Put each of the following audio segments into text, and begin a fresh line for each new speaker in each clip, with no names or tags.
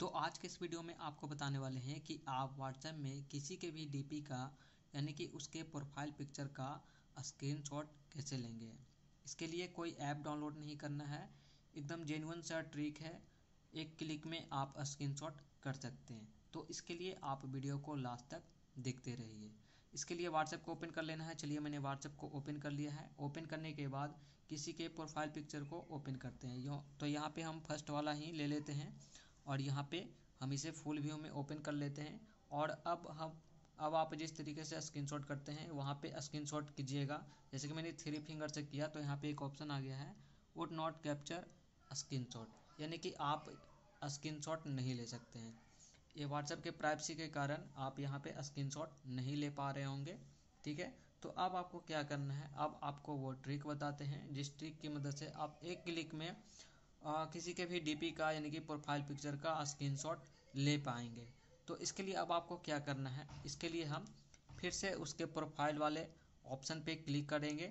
तो आज के इस वीडियो में आपको बताने वाले हैं कि आप व्हाट्सएप में किसी के भी डीपी का यानी कि उसके प्रोफाइल पिक्चर का स्क्रीनशॉट कैसे लेंगे इसके लिए कोई ऐप डाउनलोड नहीं करना है एकदम जेन्यून सा ट्रिक है एक क्लिक में आप स्क्रीनशॉट कर सकते हैं तो इसके लिए आप वीडियो को लास्ट तक देखते रहिए इसके लिए व्हाट्सएप को ओपन कर लेना है चलिए मैंने व्हाट्सएप को ओपन कर लिया है ओपन करने के बाद किसी के प्रोफाइल पिक्चर को ओपन करते हैं तो यहाँ पे हम फर्स्ट वाला ही ले लेते हैं और यहाँ पे हम इसे फुल व्यू में ओपन कर लेते हैं और अब हम अब आप जिस तरीके से स्क्रीनशॉट करते हैं वहाँ पे स्क्रीनशॉट कीजिएगा जैसे कि मैंने थ्री फिंगर से किया तो यहाँ पे एक ऑप्शन आ गया है वुड नॉट कैप्चर स्क्रीनशॉट यानी कि आप स्क्रीनशॉट नहीं ले सकते हैं ये व्हाट्सएप के प्राइवेसी के कारण आप यहाँ पे शॉट नहीं ले पा रहे होंगे ठीक है तो अब आपको क्या करना है अब आपको वो ट्रिक बताते हैं जिस ट्रिक की मदद से आप एक क्लिक में आ, किसी के भी डीपी का यानी कि प्रोफाइल पिक्चर का स्क्रीनशॉट ले पाएंगे तो इसके लिए अब आपको क्या करना है इसके लिए हम फिर से उसके प्रोफाइल वाले ऑप्शन पे क्लिक करेंगे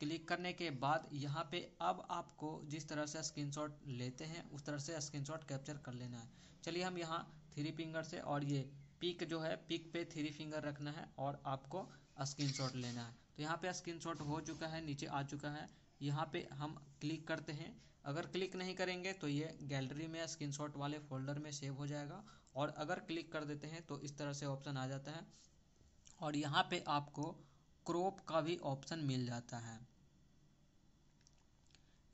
क्लिक करने के बाद यहाँ पे अब आपको जिस तरह से स्क्रीनशॉट लेते हैं उस तरह से स्क्रीनशॉट कैप्चर कर लेना है चलिए हम यहाँ थ्री फिंगर से और ये पिक जो है पिक पे थ्री फिंगर रखना है और आपको स्क्रीनशॉट लेना है तो यहाँ पे स्क्रीनशॉट हो चुका है नीचे आ चुका है यहाँ पे हम क्लिक करते हैं अगर क्लिक नहीं करेंगे तो ये गैलरी में स्क्रीनशॉट वाले फोल्डर में सेव हो जाएगा और अगर क्लिक कर देते हैं तो इस तरह से ऑप्शन आ जाता है और यहाँ पे आपको क्रॉप का भी ऑप्शन मिल जाता है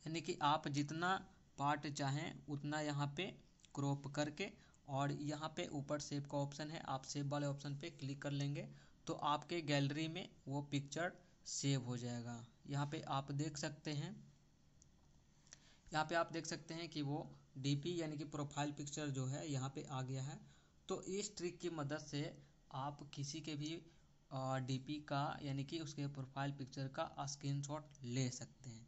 यानी कि आप जितना पार्ट चाहें उतना यहाँ पे क्रॉप करके और यहाँ पे ऊपर सेव का ऑप्शन है आप सेव वाले ऑप्शन पे क्लिक कर लेंगे तो आपके गैलरी में वो पिक्चर सेव हो जाएगा यहाँ पे आप देख सकते हैं यहाँ पे आप देख सकते हैं कि वो डीपी यानी कि प्रोफाइल पिक्चर जो है यहाँ पे आ गया है तो इस ट्रिक की मदद से आप किसी के भी डीपी का यानी कि उसके प्रोफाइल पिक्चर का स्क्रीनशॉट ले सकते हैं